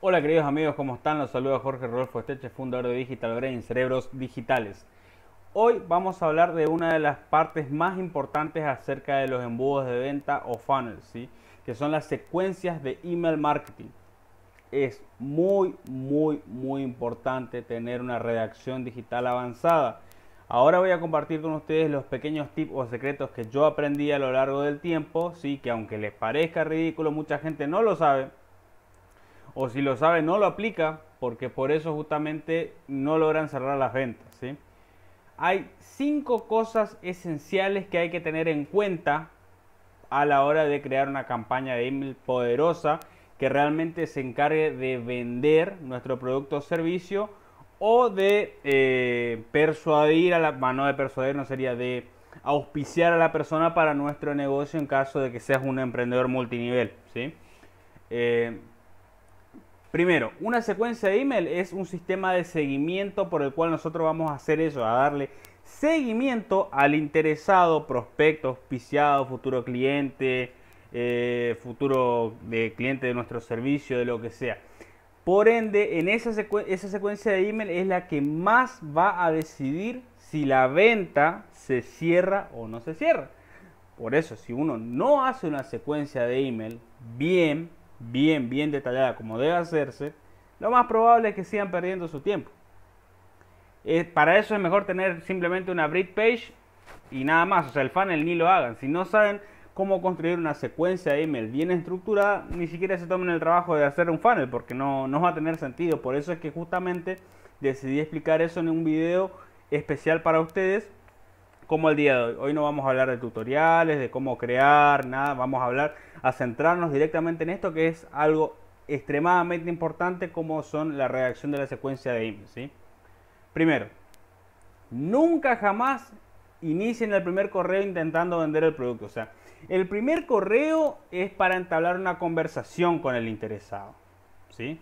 Hola queridos amigos, ¿cómo están? Los saluda Jorge Rodolfo Esteche, fundador de Digital Brain, Cerebros Digitales. Hoy vamos a hablar de una de las partes más importantes acerca de los embudos de venta o funnels, ¿sí? que son las secuencias de email marketing. Es muy, muy, muy importante tener una redacción digital avanzada. Ahora voy a compartir con ustedes los pequeños tips o secretos que yo aprendí a lo largo del tiempo, ¿sí? que aunque les parezca ridículo, mucha gente no lo sabe o si lo sabe no lo aplica porque por eso justamente no logran cerrar las ventas. Hay cinco cosas esenciales que hay que tener en cuenta a la hora de crear una campaña de email poderosa que realmente se encargue de vender nuestro producto o servicio o de eh, persuadir a la mano de persuadir no sería de auspiciar a la persona para nuestro negocio en caso de que seas un emprendedor multinivel ¿sí? Eh, Primero, una secuencia de email es un sistema de seguimiento por el cual nosotros vamos a hacer eso, a darle seguimiento al interesado, prospecto, auspiciado, futuro cliente, eh, futuro eh, cliente de nuestro servicio, de lo que sea. Por ende, en esa secuencia de email es la que más va a decidir si la venta se cierra o no se cierra. Por eso, si uno no hace una secuencia de email bien, bien, bien detallada como debe hacerse, lo más probable es que sigan perdiendo su tiempo. Eh, para eso es mejor tener simplemente una bridge page y nada más. O sea, el funnel ni lo hagan. Si no saben cómo construir una secuencia de email bien estructurada, ni siquiera se tomen el trabajo de hacer un funnel porque no, no va a tener sentido. Por eso es que justamente decidí explicar eso en un video especial para ustedes como el día de hoy. Hoy no vamos a hablar de tutoriales, de cómo crear, nada, vamos a hablar, a centrarnos directamente en esto que es algo extremadamente importante como son la redacción de la secuencia de emails. Primero, nunca jamás inicien el primer correo intentando vender el producto. O sea, el primer correo es para entablar una conversación con el interesado. ¿sí?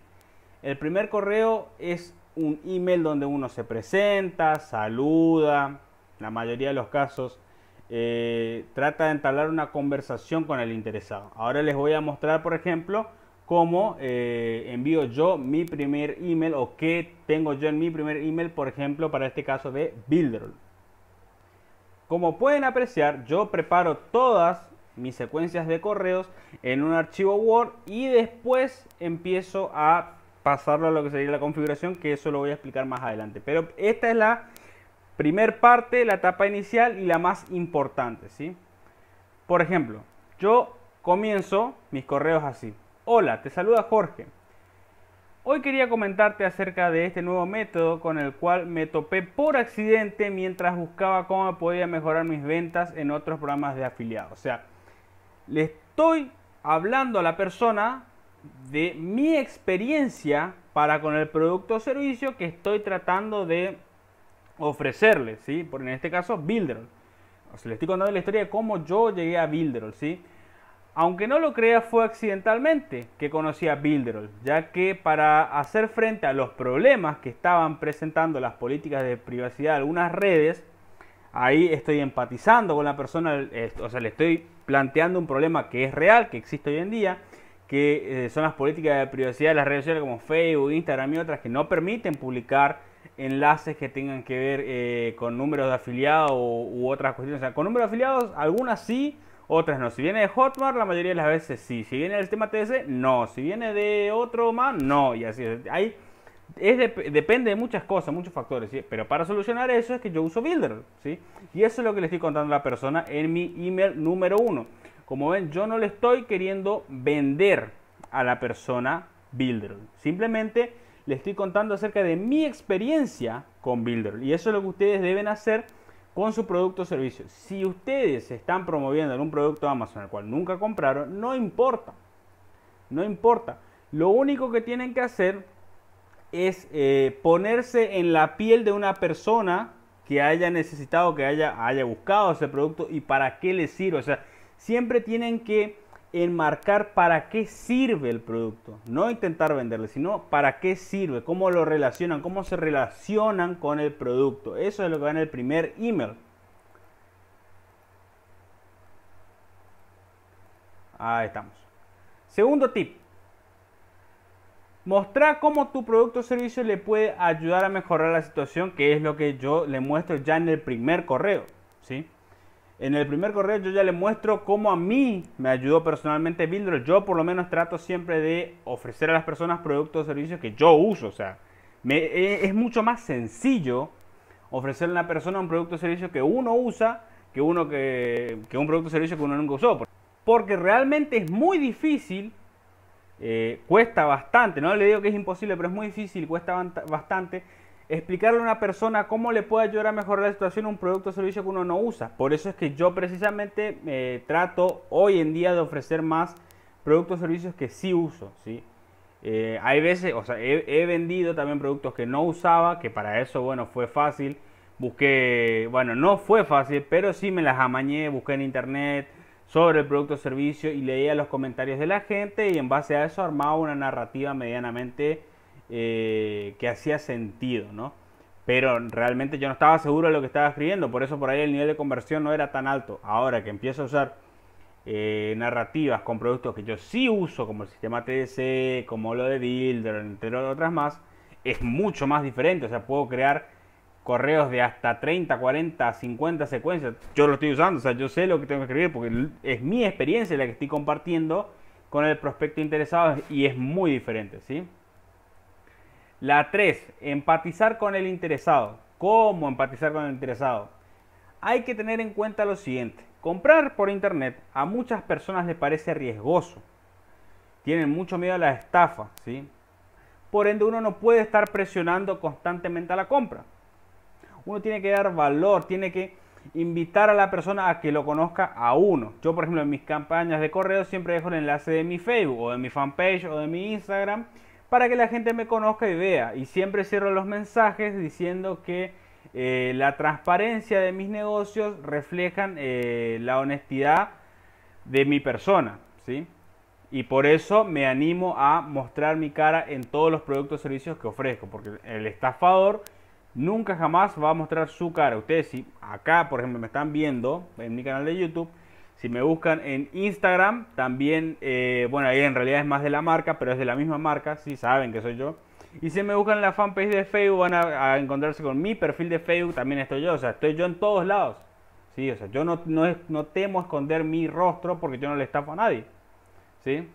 El primer correo es un email donde uno se presenta, saluda, la mayoría de los casos, eh, trata de entablar una conversación con el interesado. Ahora les voy a mostrar, por ejemplo, cómo eh, envío yo mi primer email o qué tengo yo en mi primer email, por ejemplo, para este caso de Builderall. Como pueden apreciar, yo preparo todas mis secuencias de correos en un archivo Word y después empiezo a pasarlo a lo que sería la configuración, que eso lo voy a explicar más adelante. Pero esta es la Primer parte, la etapa inicial y la más importante, ¿sí? Por ejemplo, yo comienzo mis correos así. Hola, te saluda Jorge. Hoy quería comentarte acerca de este nuevo método con el cual me topé por accidente mientras buscaba cómo podía mejorar mis ventas en otros programas de afiliados. O sea, le estoy hablando a la persona de mi experiencia para con el producto o servicio que estoy tratando de ofrecerle, ¿sí? Por, en este caso, Builderall. O sea, le estoy contando la historia de cómo yo llegué a Builderall, ¿sí? Aunque no lo crea, fue accidentalmente que conocí a Builderall, ya que para hacer frente a los problemas que estaban presentando las políticas de privacidad de algunas redes, ahí estoy empatizando con la persona, eh, o sea, le estoy planteando un problema que es real, que existe hoy en día, que eh, son las políticas de privacidad de las redes sociales como Facebook, Instagram y otras que no permiten publicar enlaces que tengan que ver eh, con números de afiliados u, otras cuestiones. con números de afiliados, algunas sí, otras no. Si viene de Hotmart, la mayoría de las veces sí. Si viene del tema TS, no. Si viene de otro más, no. Y así es. Ahí es depende de muchas cosas, muchos factores. Pero para solucionar eso es que yo uso Builder. ¿sí? Y eso es lo que le estoy contando a la persona en mi email número uno. Como ven, yo no le estoy queriendo vender a la persona Builder. Simplemente le estoy contando acerca de mi experiencia con Builder. Y eso es lo que ustedes deben hacer con su producto o servicio. Si ustedes están promoviendo algún un producto Amazon al cual nunca compraron, no importa. No importa. Lo único que tienen que hacer es eh, ponerse en la piel de una persona que haya necesitado, que haya, haya buscado ese producto y para qué le sirve. O sea, siempre tienen que enmarcar para qué sirve el producto, no intentar venderle, sino para qué sirve, cómo lo relacionan, cómo se relacionan con el producto. Eso es lo que va en el primer email. Ahí estamos. Segundo tip. Mostrar cómo tu producto o servicio le puede ayudar a mejorar la situación, que es lo que yo le muestro ya en el primer correo. ¿sí? En el primer correo yo ya le muestro cómo a mí me ayudó personalmente Builder. Yo por lo menos trato siempre de ofrecer a las personas productos o servicios que yo uso. O sea, e, es mucho más sencillo ofrecerle a una persona un producto o servicio que uno usa que, uno que, un producto o servicio que uno nunca usó. Porque realmente es muy difícil, eh, cuesta bastante, no le digo que es imposible, pero es muy difícil, cuesta bastante explicarle a una persona cómo le puede ayudar a mejorar la situación un producto o servicio que uno no usa. Por eso es que yo precisamente eh, trato hoy en día de ofrecer más productos o servicios que sí uso, ¿sí? Eh, hay veces, o sea, he, he, vendido también productos que no usaba, que para eso, bueno, fue fácil. Busqué, bueno, no fue fácil, pero sí me las amañé, busqué en internet sobre el producto o servicio y leía los comentarios de la gente y en base a eso armaba una narrativa medianamente eh, que hacía sentido, ¿no? Pero realmente yo no estaba seguro de lo que estaba escribiendo, por eso por ahí el nivel de conversión no era tan alto. Ahora que empiezo a usar eh, narrativas con productos que yo sí uso, como el sistema TDC, como lo de Builder, entre otras más, es mucho más diferente. O sea, puedo crear correos de hasta 30, 40, 50 secuencias. Yo lo estoy usando, o sea, yo sé lo que tengo que escribir porque es mi experiencia la que estoy compartiendo con el prospecto interesado y es muy diferente, ¿sí? La 3, empatizar con el interesado. ¿Cómo empatizar con el interesado? Hay que tener en cuenta lo siguiente. Comprar por internet a muchas personas les parece riesgoso. Tienen mucho miedo a la estafa, ¿sí? Por ende uno no puede estar presionando constantemente a la compra. Uno tiene que dar valor, tiene que invitar a la persona a que lo conozca a uno. Yo, por ejemplo, en mis campañas de correo siempre dejo el enlace de mi Facebook o de mi fanpage o de mi Instagram para que la gente me conozca y vea. Y siempre cierro los mensajes diciendo que eh, la transparencia de mis negocios reflejan eh, la honestidad de mi persona, ¿sí? Y por eso me animo a mostrar mi cara en todos los productos y servicios que ofrezco, porque el estafador nunca jamás va a mostrar su cara. Ustedes si acá, por ejemplo, me están viendo en mi canal de YouTube, si me buscan en Instagram, también, eh, bueno, ahí en realidad es más de la marca, pero es de la misma marca, si sí saben que soy yo. Y si me buscan en la fanpage de Facebook, van a, encontrarse con mi perfil de Facebook, también estoy yo, o sea, estoy yo en todos lados. Sí, o sea, yo no, no, no temo esconder mi rostro porque yo no le estafo a nadie. ¿Sí?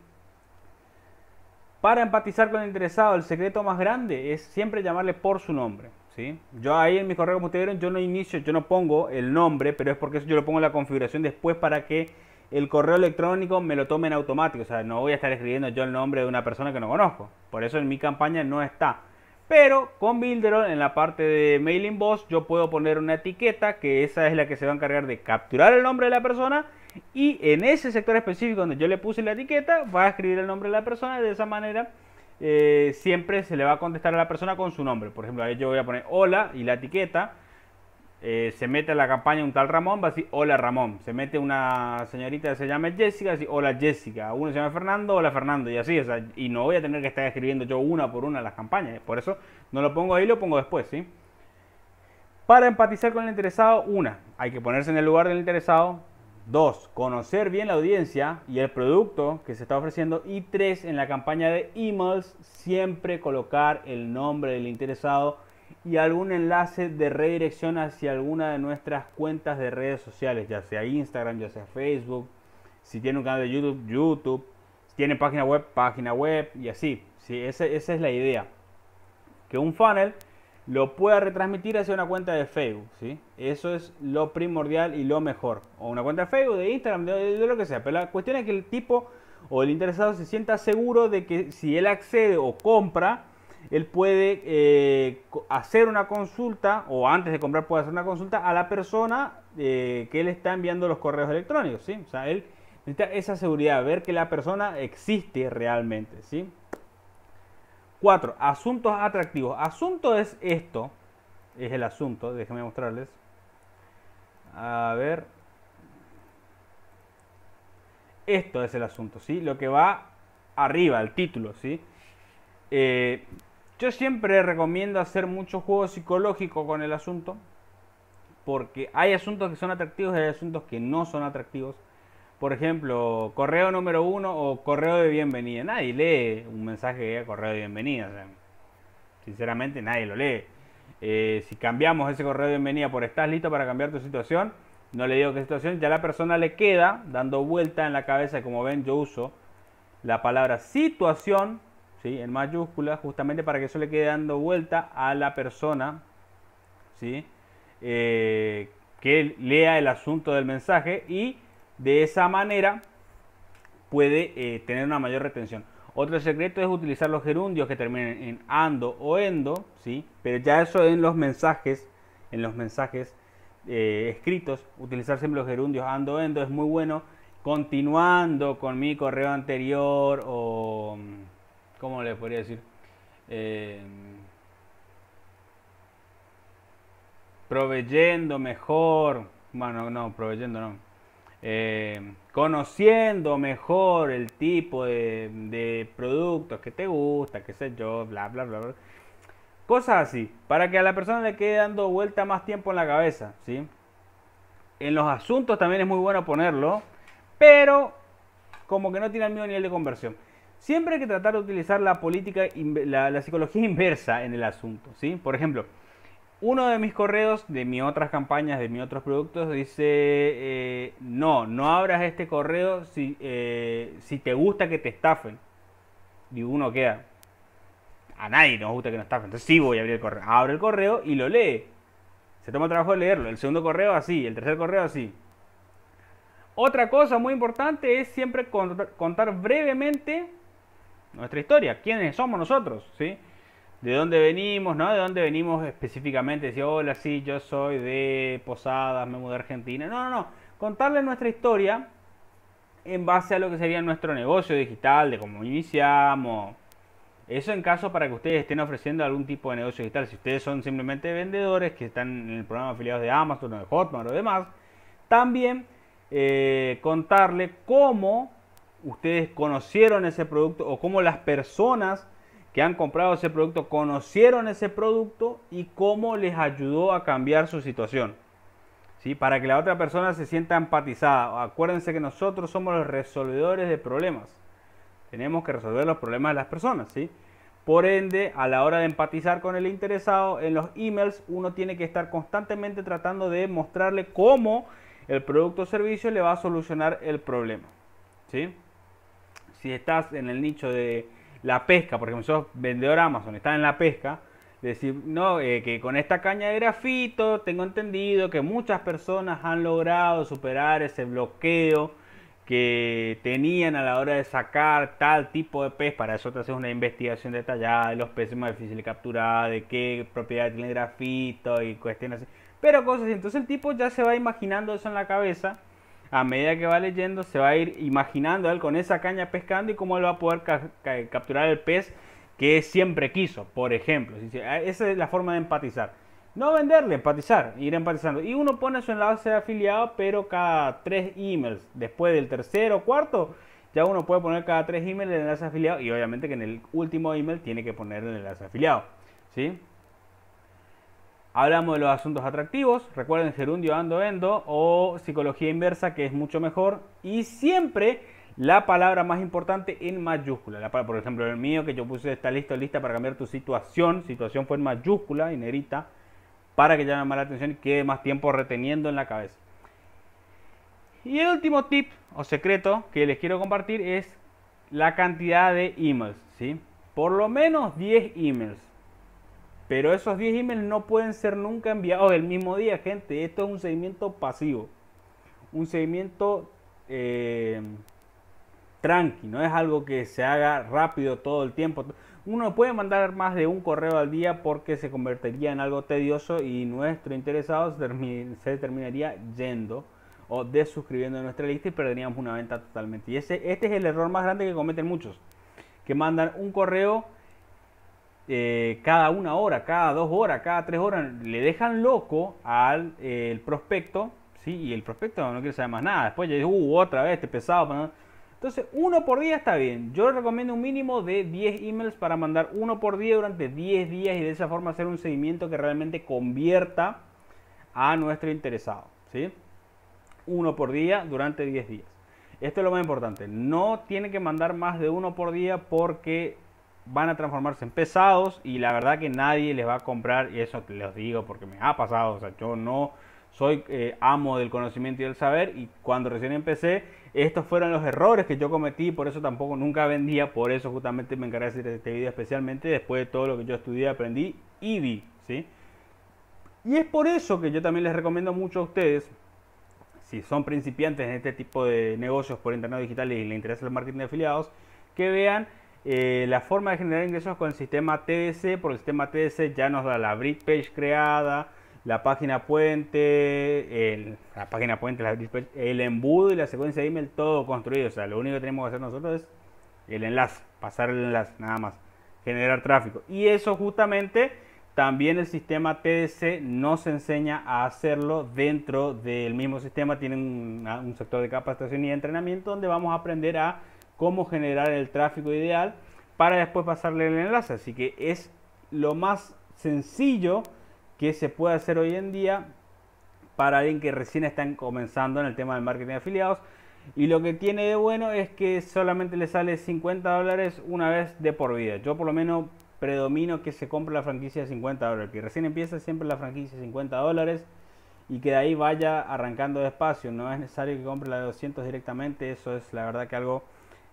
Para empatizar con el interesado, el secreto más grande es siempre llamarle por su nombre. Yo ahí en mi correo, como ustedes vieron, yo no inicio, yo no pongo el nombre, pero es porque yo lo pongo en la configuración después para que el correo electrónico me lo tome en automático. O sea, no voy a estar escribiendo yo el nombre de una persona que no conozco. Por eso en mi campaña no está. Pero con Builderon en la parte de Mailing Boss yo puedo poner una etiqueta que esa es la que se va a encargar de capturar el nombre de la persona y en ese sector específico donde yo le puse la etiqueta va a escribir el nombre de la persona de esa manera eh, siempre se le va a contestar a la persona con su nombre. Por ejemplo, ahí yo voy a poner hola y la etiqueta. Eh, se mete a la campaña un tal Ramón, va a decir hola Ramón. Se mete una señorita que se llama Jessica, va hola Jessica. Uno se llama Fernando, hola Fernando. Y así, y no voy a tener que estar escribiendo yo una por una las campañas. Por eso no lo pongo ahí, lo pongo después, ¿sí? Para empatizar con el interesado, una, hay que ponerse en el lugar del interesado. Dos, conocer bien la audiencia y el producto que se está ofreciendo. Y tres, en la campaña de emails, siempre colocar el nombre del interesado y algún enlace de redirección hacia alguna de nuestras cuentas de redes sociales, ya sea Instagram, ya sea Facebook. Si tiene un canal de YouTube, YouTube. Si tiene página web, página web y así. Sí, esa es la idea. Que un funnel lo pueda retransmitir hacia una cuenta de Facebook, ¿sí? Eso es lo primordial y lo mejor. O una cuenta de Facebook, de Instagram, de, lo que sea. Pero la cuestión es que el tipo o el interesado se sienta seguro de que si él accede o compra, él puede eh, hacer una consulta o antes de comprar puede hacer una consulta a la persona eh, que le está enviando los correos electrónicos, ¿sí? O sea, él necesita esa seguridad, ver que la persona existe realmente, ¿sí? 4. Asuntos atractivos. Asunto es esto. Es el asunto. Déjenme mostrarles. A ver. Esto es el asunto, ¿sí? Lo que va arriba, el título, ¿sí? Eh, yo siempre recomiendo hacer mucho juego psicológico con el asunto. Porque hay asuntos que son atractivos y hay asuntos que no son atractivos por ejemplo, correo número uno o correo de bienvenida. Nadie lee un mensaje que correo de bienvenida. sinceramente, nadie lo lee. Eh, si cambiamos ese correo de bienvenida por estás listo para cambiar tu situación, no le digo qué situación, ya la persona le queda dando vuelta en la cabeza. Como ven, yo uso la palabra situación ¿sí? en mayúsculas, justamente para que eso le quede dando vuelta a la persona ¿sí? Eh, que lea el asunto del mensaje y de esa manera puede eh, tener una mayor retención. Otro secreto es utilizar los gerundios que terminen en ando o endo, ¿sí? pero ya eso en los mensajes, en los mensajes eh, escritos, utilizar siempre los gerundios ando endo es muy bueno. Continuando con mi correo anterior o cómo le podría decir eh, proveyendo mejor, bueno no proveyendo no eh, conociendo mejor el tipo de, productos que te gusta, qué sé yo, bla, bla, bla, Cosas así, para que a la persona le quede dando vuelta más tiempo en la cabeza, ¿sí? En los asuntos también es muy bueno ponerlo, pero como que no tiene el mismo nivel de conversión. Siempre hay que tratar de utilizar la política, la psicología inversa en el asunto, ¿sí? Por ejemplo, uno de mis correos de mis otras campañas, de mis otros productos, dice, eh, no, no abras este correo si, eh, si te gusta que te estafen. Y uno queda, a nadie nos gusta que nos estafen, entonces sí voy a abrir el correo. Abre el correo y lo lee. Se toma el trabajo de leerlo. El segundo correo así, el tercer correo así. Otra cosa muy importante es siempre contar brevemente nuestra historia, quiénes somos nosotros, ¿sí? de dónde venimos, ¿no? De dónde venimos específicamente. Decir, hola, sí, yo soy de Posadas, me mudé a Argentina. No, no, no. Contarle nuestra historia en base a lo que sería nuestro negocio digital, de cómo iniciamos. Eso en caso para que ustedes estén ofreciendo algún tipo de negocio digital. Si ustedes son simplemente vendedores que están en el programa afiliados de Amazon o de Hotmart o demás, también eh, contarle cómo ustedes conocieron ese producto o cómo las personas que han comprado ese producto conocieron ese producto y cómo les ayudó a cambiar su situación. ¿Sí? Para que la otra persona se sienta empatizada. Acuérdense que nosotros somos los resolvedores de problemas. Tenemos que resolver los problemas de las personas. ¿sí? Por ende, a la hora de empatizar con el interesado en los emails, uno tiene que estar constantemente tratando de mostrarle cómo el producto o servicio le va a solucionar el problema. ¿sí? Si estás en el nicho de la pesca, porque yo sos vendedor Amazon, está en la pesca, decir, no, eh, que con esta caña de grafito tengo entendido que muchas personas han logrado superar ese bloqueo que tenían a la hora de sacar tal tipo de pez. Para eso te haces una investigación detallada de los peces más difíciles de capturar, de qué propiedad tiene el grafito y cuestiones así. Pero cosas así. Entonces el tipo ya se va imaginando eso en la cabeza a medida que va leyendo, se va a ir imaginando él con esa caña pescando y cómo él va a poder capturar el pez que siempre quiso, por ejemplo. Esa es la forma de empatizar. No venderle, empatizar, ir empatizando. Y uno pone su enlace de afiliado, pero cada tres emails, después del tercero o cuarto, ya uno puede poner cada tres emails el enlace afiliado y obviamente que en el último email tiene que poner el enlace afiliado. ¿Sí? Hablamos de los asuntos atractivos, recuerden gerundio ando endo o psicología inversa que es mucho mejor y siempre la palabra más importante en mayúscula. La, por ejemplo, el mío que yo puse está listo, lista para cambiar tu situación. Situación fue en mayúscula y para que llame más la atención y quede más tiempo reteniendo en la cabeza. Y el último tip o secreto que les quiero compartir es la cantidad de emails. ¿sí? Por lo menos 10 emails. Pero esos 10 emails no pueden ser nunca enviados el mismo día, gente. Esto es un seguimiento pasivo. Un seguimiento tranquilo. Eh, tranqui. No es algo que se haga rápido todo el tiempo. Uno puede mandar más de un correo al día porque se convertiría en algo tedioso y nuestro interesado se terminaría yendo o desuscribiendo de nuestra lista y perderíamos una venta totalmente. Y ese, este es el error más grande que cometen muchos. Que mandan un correo eh, cada una hora, cada dos horas, cada tres horas, le dejan loco al eh, el prospecto, ¿sí? y el prospecto no quiere saber más nada. Después ya dice, uh, otra vez, te este pesado. Entonces, uno por día está bien. Yo recomiendo un mínimo de 10 emails para mandar uno por día durante 10 días y de esa forma hacer un seguimiento que realmente convierta a nuestro interesado. ¿sí? Uno por día durante 10 días. Esto es lo más importante. No tiene que mandar más de uno por día porque van a transformarse en pesados y la verdad que nadie les va a comprar, y eso les digo porque me ha pasado, o sea, yo no soy eh, amo del conocimiento y del saber y cuando recién empecé, estos fueron los errores que yo cometí, por eso tampoco nunca vendía, por eso justamente me encargué de hacer este video especialmente después de todo lo que yo estudié, aprendí y vi, ¿sí? Y es por eso que yo también les recomiendo mucho a ustedes, si son principiantes en este tipo de negocios por internet digital y les interesa el marketing de afiliados, que vean eh, la forma de generar ingresos con el sistema TDC, porque el sistema TDC ya nos da la bridge page creada, la página puente, el, la página puente, el embudo y la secuencia de email, todo construido. O sea, lo único que tenemos que hacer nosotros es el enlace, pasar el enlace, nada más, generar tráfico. Y eso justamente también el sistema TDC nos enseña a hacerlo dentro del mismo sistema. Tienen un, sector de capacitación y entrenamiento donde vamos a aprender a cómo generar el tráfico ideal para después pasarle el enlace. Así que es lo más sencillo que se puede hacer hoy en día para alguien que recién está comenzando en el tema del marketing de afiliados. Y lo que tiene de bueno es que solamente le sale 50 dólares una vez de por vida. Yo por lo menos predomino que se compre la franquicia de 50 dólares. Que recién empieza siempre la franquicia de 50 dólares y que de ahí vaya arrancando despacio. No es necesario que compre la de 200 directamente. Eso es la verdad que algo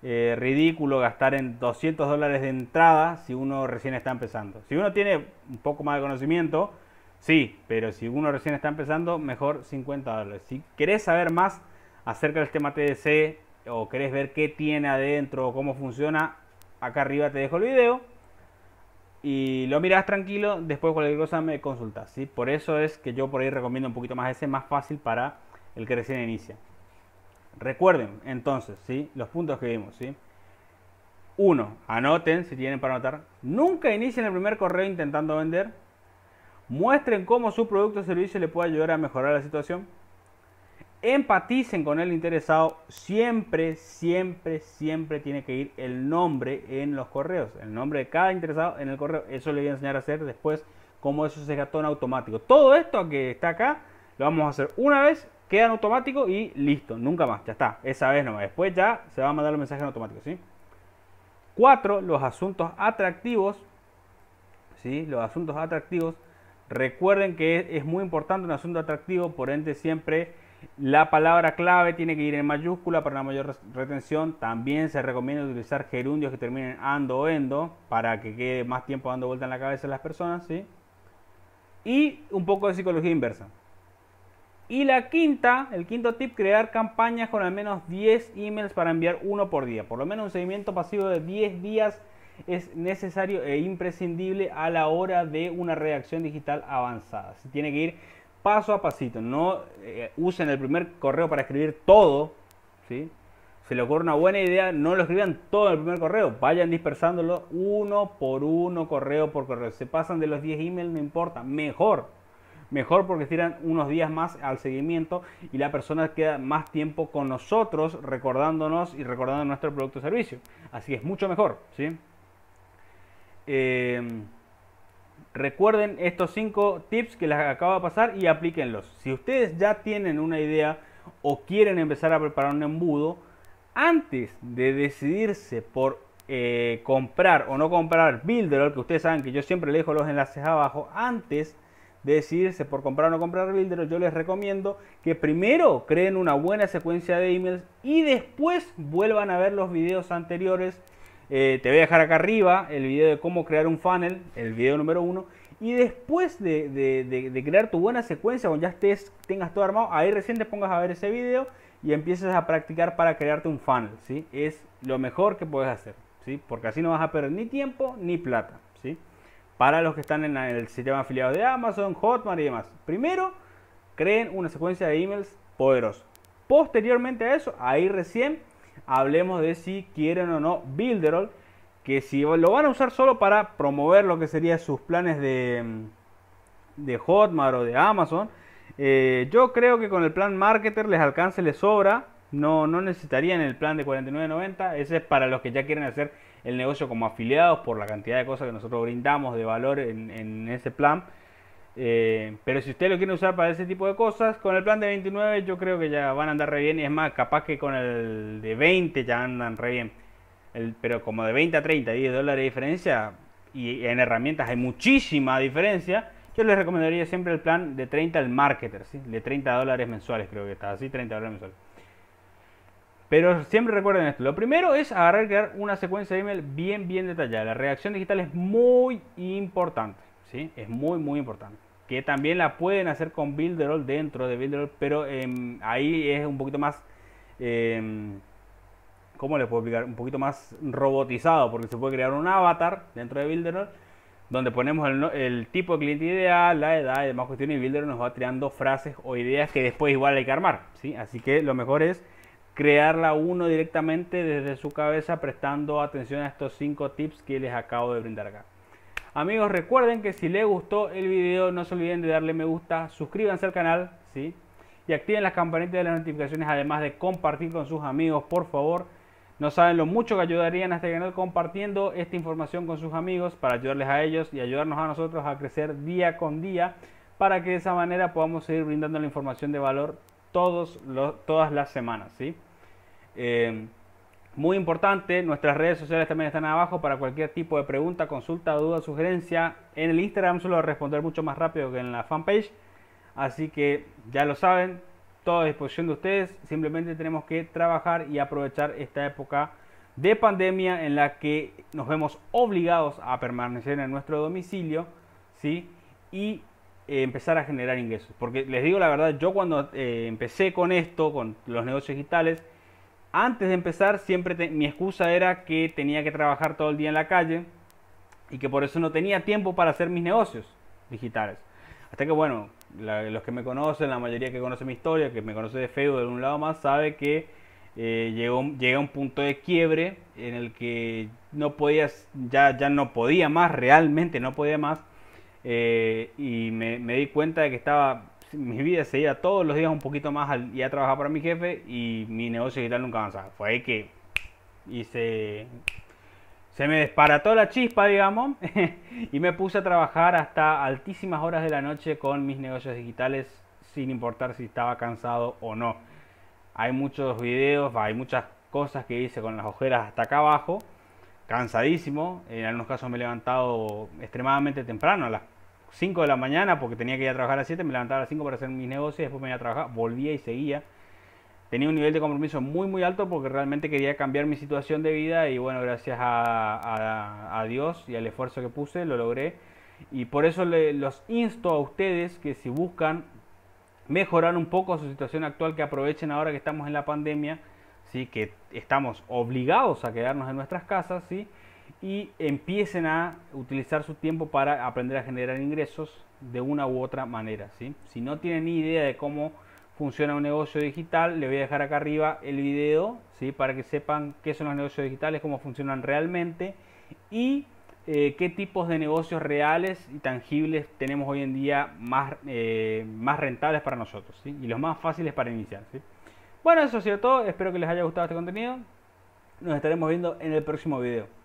eh, ridículo gastar en 200 dólares de entrada si uno recién está empezando. Si uno tiene un poco más de conocimiento, sí, pero si uno recién está empezando, mejor 50 dólares. Si querés saber más acerca del tema TDC o querés ver qué tiene adentro o cómo funciona, acá arriba te dejo el video y lo mirás tranquilo, después cualquier cosa me consultas. ¿sí? Por eso es que yo por ahí recomiendo un poquito más ese, más fácil para el que recién inicia. Recuerden entonces, ¿sí? Los puntos que vimos, ¿sí? Uno, anoten si tienen para anotar. Nunca inicien el primer correo intentando vender. Muestren cómo su producto o servicio le puede ayudar a mejorar la situación. Empaticen con el interesado. Siempre, siempre, siempre tiene que ir el nombre en los correos. El nombre de cada interesado en el correo. Eso le voy a enseñar a hacer después cómo eso se gastó en automático. Todo esto que está acá lo vamos a hacer una vez queda en automático y listo, nunca más, ya está, esa vez nomás. Después ya se va a mandar el mensaje en automático, ¿sí? Cuatro, Los asuntos atractivos, ¿sí? Los asuntos atractivos. Recuerden que es muy importante un asunto atractivo, por ende siempre la palabra clave tiene que ir en mayúscula para una mayor retención. También se recomienda utilizar gerundios que terminen ando o endo para que quede más tiempo dando vuelta en la cabeza de las personas, ¿sí? Y un poco de psicología inversa. Y la quinta, el quinto tip, crear campañas con al menos 10 emails para enviar uno por día. Por lo menos un seguimiento pasivo de 10 días es necesario e imprescindible a la hora de una redacción digital avanzada. Se tiene que ir paso a pasito. No eh, usen el primer correo para escribir todo. Si Se le ocurre una buena idea, no lo escriban todo en el primer correo. Vayan dispersándolo uno por uno, correo por correo. Se pasan de los 10 emails, no importa. Mejor mejor porque tiran unos días más al seguimiento y la persona queda más tiempo con nosotros recordándonos y recordando nuestro producto o servicio. Así que es mucho mejor, ¿sí? Em, recuerden estos cinco tips que les acabo de pasar y aplíquenlos. Si ustedes ya tienen una idea o quieren empezar a preparar un embudo, antes de decidirse por eh, comprar o no comprar Builderall, que ustedes saben que yo siempre le dejo los enlaces abajo, antes Decirse decidirse por comprar o no comprar Builder, yo les recomiendo que primero creen una buena secuencia de emails y después vuelvan a ver los videos anteriores. Eh, te voy a dejar acá arriba el video de cómo crear un funnel, el video número uno. Y después de, crear tu buena secuencia, cuando ya estés, tengas todo armado, ahí recién te pongas a ver ese video y empieces a practicar para crearte un funnel. ¿sí? Es lo mejor que puedes hacer, ¿sí? porque así no vas a perder ni tiempo ni plata. ¿sí? para los que están en el sistema afiliado de Amazon, Hotmart y demás. Primero, creen una secuencia de emails poderosa. Posteriormente a eso, ahí recién hablemos de si quieren o no Builderall, que si lo van a usar solo para promover lo que serían sus planes mm, de, Hotmart o de Amazon, eh, yo creo que con el plan Marketer les alcance, les sobra. No, no necesitarían el plan de 49.90. Ese es para los que ya quieren hacer el negocio como afiliados por la cantidad de cosas que nosotros brindamos de valor en, ese plan. Eh, pero si usted lo quiere usar para ese tipo de cosas, con el plan de 29 yo creo que ya van a andar re bien. Y es más, capaz que con el de 20 ya andan re bien. pero como de 20 a 30, 10 dólares de diferencia, y en herramientas hay muchísima diferencia, yo les recomendaría siempre el plan de 30 al marketer, ¿sí? de 30 dólares mensuales creo que está, así 30 dólares mensuales. Pero siempre recuerden esto. Lo primero es agarrar y crear una secuencia de email bien, bien detallada. La reacción digital es muy importante. ¿sí? Es muy, muy importante. Que también la pueden hacer con Builderall dentro de Builderall. Pero em, ahí es un poquito más... Em, ¿Cómo les puedo explicar? Un poquito más robotizado. Porque se puede crear un avatar dentro de Builderall. Donde ponemos el, tipo de cliente ideal, la edad y demás cuestiones. Y Builderall nos va creando frases o ideas que después igual hay que armar. ¿sí? Así que lo mejor es crearla uno directamente desde su cabeza prestando atención a estos 5 tips que les acabo de brindar acá. Amigos, recuerden que si les gustó el video no se olviden de darle me gusta, suscríbanse al canal, ¿sí? Y activen las campanitas de las notificaciones además de compartir con sus amigos, por favor. No saben lo mucho que ayudarían a este canal compartiendo esta información con sus amigos para ayudarles a ellos y ayudarnos a nosotros a crecer día con día para que de esa manera podamos seguir brindando la información de valor todos todas las semanas, ¿sí? Eh, muy importante, nuestras redes sociales también están abajo para cualquier tipo de pregunta, consulta, duda, sugerencia. En el Instagram suelo responder mucho más rápido que en la fanpage. Así que ya lo saben, toda a disposición de ustedes. Simplemente tenemos que trabajar y aprovechar esta época de pandemia en la que nos vemos obligados a permanecer en nuestro domicilio, ¿sí? Y eh, empezar a generar ingresos. Porque les digo la verdad, yo cuando eh, empecé con esto, con los negocios digitales, antes de empezar, siempre mi excusa era que tenía que trabajar todo el día en la calle y que por eso no tenía tiempo para hacer mis negocios digitales. Hasta que, bueno, los que me conocen, la mayoría que conoce mi historia, que me conoce de feo de un lado más, sabe que eh, llegó, llegué a un punto de quiebre en el que no ya, ya no podía más, realmente no podía más. Eh, y me di cuenta de que estaba mi vida se iba todos los días un poquito más al, y a trabajar para mi jefe y mi negocio digital nunca avanzaba. Fue ahí que hice, se me desparató la chispa, digamos, y me puse a trabajar hasta altísimas horas de la noche con mis negocios digitales sin importar si estaba cansado o no. Hay muchos videos, hay muchas cosas que hice con las ojeras hasta acá abajo, cansadísimo, en algunos casos me he levantado extremadamente temprano, a las 5 de la mañana porque tenía que ir a trabajar a las 7, me levantaba a las 5 para hacer mis negocios, después me iba a trabajar, volvía y seguía. Tenía un nivel de compromiso muy muy alto porque realmente quería cambiar mi situación de vida y bueno, gracias a, Dios y al esfuerzo que puse lo logré. Y por eso los insto a ustedes que si buscan mejorar un poco su situación actual, que aprovechen ahora que estamos en la pandemia, ¿sí? que estamos obligados a quedarnos en nuestras casas, ¿sí? y empiecen a utilizar su tiempo para aprender a generar ingresos de una u otra manera. ¿sí? Si no tienen ni idea de cómo funciona un negocio digital, le voy a dejar acá arriba el video ¿sí? para que sepan qué son los negocios digitales, cómo funcionan realmente y eh, qué tipos de negocios reales y tangibles tenemos hoy en día más, eh, más rentables para nosotros y los más fáciles para iniciar. Bueno, eso ha sido todo. Espero que les haya gustado este contenido. Nos estaremos viendo en el próximo video.